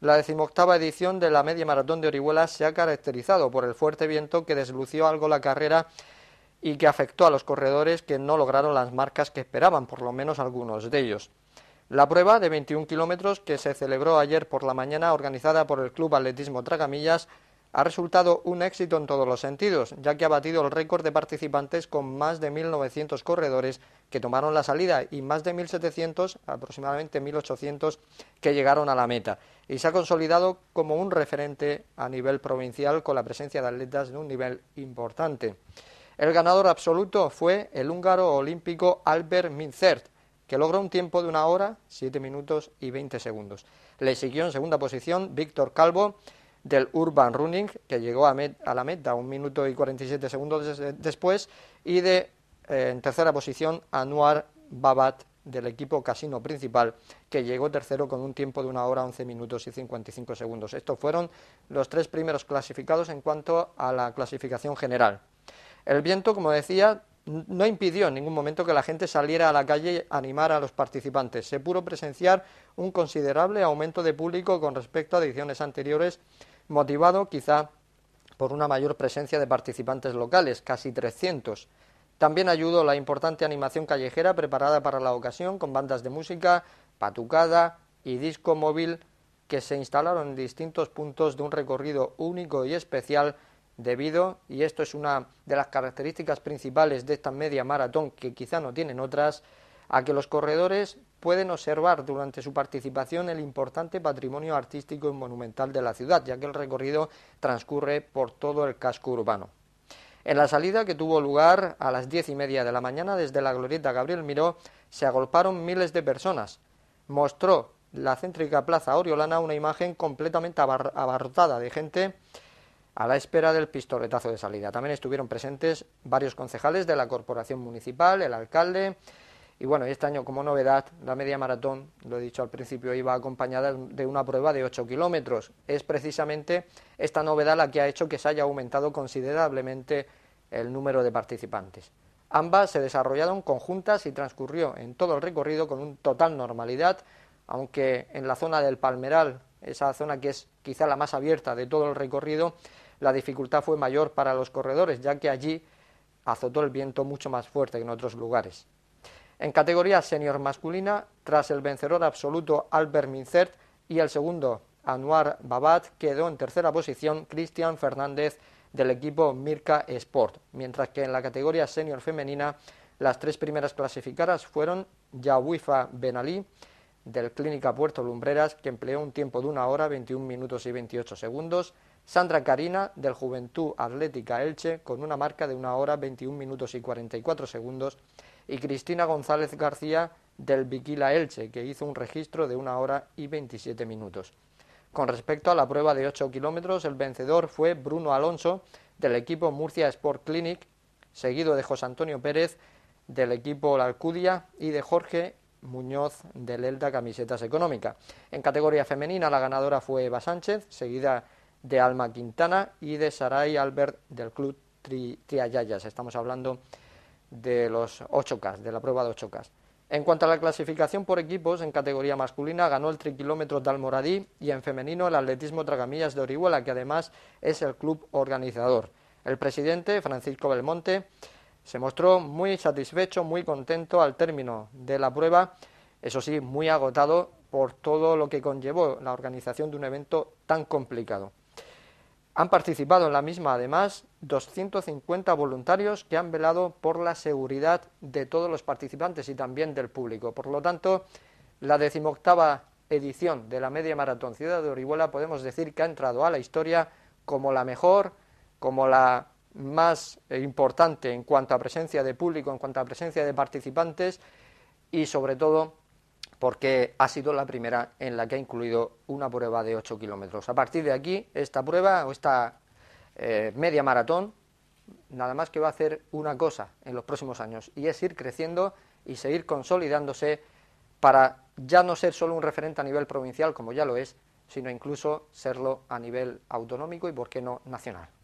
La decimoctava edición de la media maratón de Orihuela se ha caracterizado por el fuerte viento que deslució algo la carrera y que afectó a los corredores que no lograron las marcas que esperaban, por lo menos algunos de ellos. La prueba de 21 kilómetros que se celebró ayer por la mañana, organizada por el Club Atletismo Tragamillas, ha resultado un éxito en todos los sentidos, ya que ha batido el récord de participantes con más de 1.900 corredores que tomaron la salida y más de 1.700, aproximadamente 1.800, que llegaron a la meta. Y se ha consolidado como un referente a nivel provincial con la presencia de atletas de un nivel importante. El ganador absoluto fue el húngaro olímpico Albert Minzert, que logró un tiempo de una hora, siete minutos y 20 segundos. Le siguió en segunda posición Víctor Calvo, del Urban Running, que llegó a, a la meta un minuto y 47 segundos después, y de, eh, en tercera posición, Anuar Babat del equipo casino principal, que llegó tercero con un tiempo de una hora 11 minutos y 55 segundos. Estos fueron los tres primeros clasificados en cuanto a la clasificación general. El viento, como decía, no impidió en ningún momento que la gente saliera a la calle ...y animar a los participantes. Se pudo presenciar un considerable aumento de público con respecto a ediciones anteriores motivado quizá por una mayor presencia de participantes locales, casi 300. También ayudó la importante animación callejera preparada para la ocasión con bandas de música, patucada y disco móvil que se instalaron en distintos puntos de un recorrido único y especial debido, y esto es una de las características principales de esta media maratón que quizá no tienen otras, a que los corredores pueden observar durante su participación el importante patrimonio artístico y monumental de la ciudad, ya que el recorrido transcurre por todo el casco urbano. En la salida, que tuvo lugar a las diez y media de la mañana desde la glorieta Gabriel Miró, se agolparon miles de personas. Mostró la céntrica plaza oriolana una imagen completamente abarrotada de gente a la espera del pistoletazo de salida. También estuvieron presentes varios concejales de la corporación municipal, el alcalde, y bueno, este año como novedad, la media maratón, lo he dicho al principio, iba acompañada de una prueba de 8 kilómetros. Es precisamente esta novedad la que ha hecho que se haya aumentado considerablemente el número de participantes. Ambas se desarrollaron conjuntas y transcurrió en todo el recorrido con un total normalidad, aunque en la zona del Palmeral, esa zona que es quizá la más abierta de todo el recorrido, la dificultad fue mayor para los corredores, ya que allí azotó el viento mucho más fuerte que en otros lugares. En categoría senior masculina, tras el vencedor absoluto Albert Mincert y el segundo Anuar Babat, quedó en tercera posición Cristian Fernández del equipo Mirka Sport, mientras que en la categoría senior femenina las tres primeras clasificadas fueron Yawifa Benalí del Clínica Puerto Lumbreras, que empleó un tiempo de una hora, 21 minutos y 28 segundos, Sandra Karina, del Juventud Atlética Elche con una marca de una hora, 21 minutos y 44 segundos, y Cristina González García del Viquila Elche, que hizo un registro de una hora y 27 minutos. Con respecto a la prueba de 8 kilómetros, el vencedor fue Bruno Alonso del equipo Murcia Sport Clinic, seguido de José Antonio Pérez del equipo La Alcudia y de Jorge Muñoz del Elda Camisetas Económica. En categoría femenina, la ganadora fue Eva Sánchez, seguida de Alma Quintana y de Saray Albert del Club Triayayas. Estamos hablando de los ocho de la prueba de 8K. En cuanto a la clasificación por equipos, en categoría masculina ganó el trikilómetro Dalmoradí y en femenino el atletismo Tragamillas de Orihuela, que además es el club organizador. El presidente, Francisco Belmonte, se mostró muy satisfecho, muy contento al término de la prueba, eso sí, muy agotado por todo lo que conllevó la organización de un evento tan complicado. Han participado en la misma, además, 250 voluntarios que han velado por la seguridad de todos los participantes y también del público. Por lo tanto, la decimoctava edición de la Media Maratón Ciudad de Orihuela podemos decir que ha entrado a la historia como la mejor, como la más importante en cuanto a presencia de público, en cuanto a presencia de participantes y sobre todo porque ha sido la primera en la que ha incluido una prueba de 8 kilómetros. A partir de aquí, esta prueba o esta eh, media maratón, nada más que va a hacer una cosa en los próximos años, y es ir creciendo y seguir consolidándose para ya no ser solo un referente a nivel provincial, como ya lo es, sino incluso serlo a nivel autonómico y, por qué no, nacional.